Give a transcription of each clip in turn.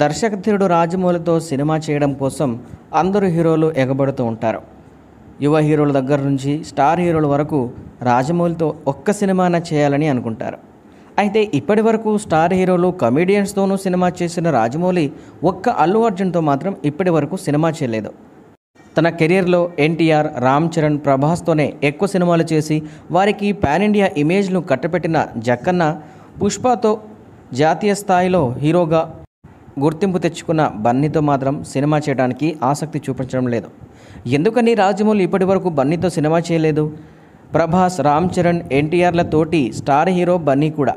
దర్శకధీరుడు రాజమౌళితో cinema చేయడం కోసం అందరు హీరోలు ఎగబడుతూ ఉంటారు యువ హీరోల దగ్గర నుంచి స్టార్ హీరోల వరకు రాజమౌళితో ఒక్క సినిమాన చేయాలని అనుకుంటారు అయితే ఇప్పటి వరకు స్టార్ హీరోలు కమెడియన్స్తోనూ సినిమా చేసిన రాజమౌళి ఒక్క అల్లు అర్జున్తో మాత్రం ఇప్పటి వరకు సినిమా చేయలేదు తన కెరీర్లో ఎన్టీఆర్ రామ్ చరణ్ ప్రభాస్తోనే ఎక్కువ సినిమాలు చేసి వారికి పాన్ ఇండియా ఇమేజ్ను కట్టపెట్టిన జక్కన్న పుష్పతో జాతీయ స్థాయిలో హీరోగా గుర్తింపు తెచ్చుకున్న బన్నీతో మాత్రం సినిమా చేయడానికి ఆసక్తి చూపించడం లేదు ఎందుకని రాజమౌళి ఇప్పటి వరకు బన్నీతో సినిమా చేయలేదు ప్రభాస్ రామ్ చరణ్ ఎన్టీఆర్ల తోటి స్టార్ హీరో బన్నీ కూడా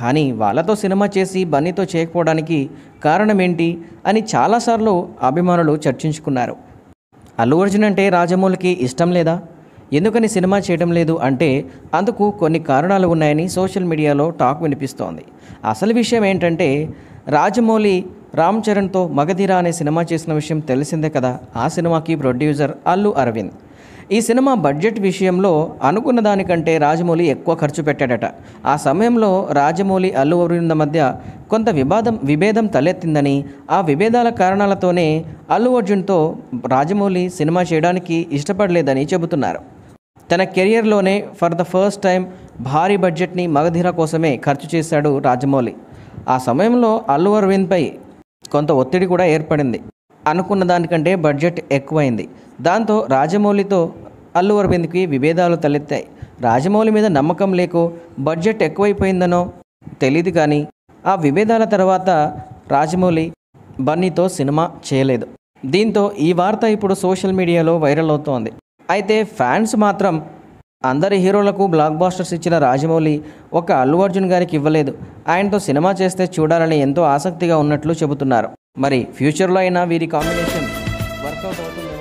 కానీ వాళ్ళతో సినిమా చేసి బన్నీతో చేయకపోవడానికి కారణం ఏంటి అని చాలాసార్లు అభిమానులు చర్చించుకున్నారు అల్లు అర్జున్ అంటే రాజమౌళికి ఇష్టం లేదా ఎందుకని సినిమా చేయడం లేదు అంటే అందుకు కొన్ని కారణాలు ఉన్నాయని సోషల్ మీడియాలో టాక్ వినిపిస్తోంది అసలు విషయం ఏంటంటే రాజమౌళి రామ్ చరణ్తో మగధీరా అనే సినిమా చేసిన విషయం తెలిసిందే కదా ఆ సినిమాకి ప్రొడ్యూసర్ అల్లు అరవింద్ ఈ సినిమా బడ్జెట్ విషయంలో అనుకున్న దానికంటే రాజమౌళి ఎక్కువ ఖర్చు పెట్టాడట ఆ సమయంలో రాజమౌళి అల్లు అరవింద్ మధ్య కొంత వివాదం విభేదం తలెత్తిందని ఆ విభేదాల కారణాలతోనే అల్లు అర్జున్తో రాజమౌళి సినిమా చేయడానికి ఇష్టపడలేదని చెబుతున్నారు తన కెరియర్లోనే ఫర్ ద ఫస్ట్ టైం భారీ బడ్జెట్ని మగధీర కోసమే ఖర్చు చేశాడు రాజమౌళి ఆ సమయంలో అల్లు అరవింద్పై కొంత ఒత్తిడి కూడా ఏర్పడింది అనుకున్న దానికంటే బడ్జెట్ ఎక్కువైంది దాంతో రాజమౌళితో అల్లు అరవింద్కి విభేదాలు తలెత్తాయి రాజమౌళి మీద నమ్మకం లేకో బడ్జెట్ ఎక్కువైపోయిందనో తెలియదు కానీ ఆ విభేదాల తర్వాత రాజమౌళి బన్నీతో సినిమా చేయలేదు దీంతో ఈ వార్త ఇప్పుడు సోషల్ మీడియాలో వైరల్ అవుతోంది అయితే ఫ్యాన్స్ మాత్రం అందరి హీరోలకు బ్లాక్ బాస్టర్స్ ఇచ్చిన రాజమౌళి ఒక అల్లు అర్జున్ గారికి ఇవ్వలేదు ఆయనతో సినిమా చేస్తే చూడాలని ఎంతో ఆసక్తిగా ఉన్నట్లు చెబుతున్నారు మరి ఫ్యూచర్లో అయినా వీరి కాంబినేషన్ వర్కౌట్ అవుతుంది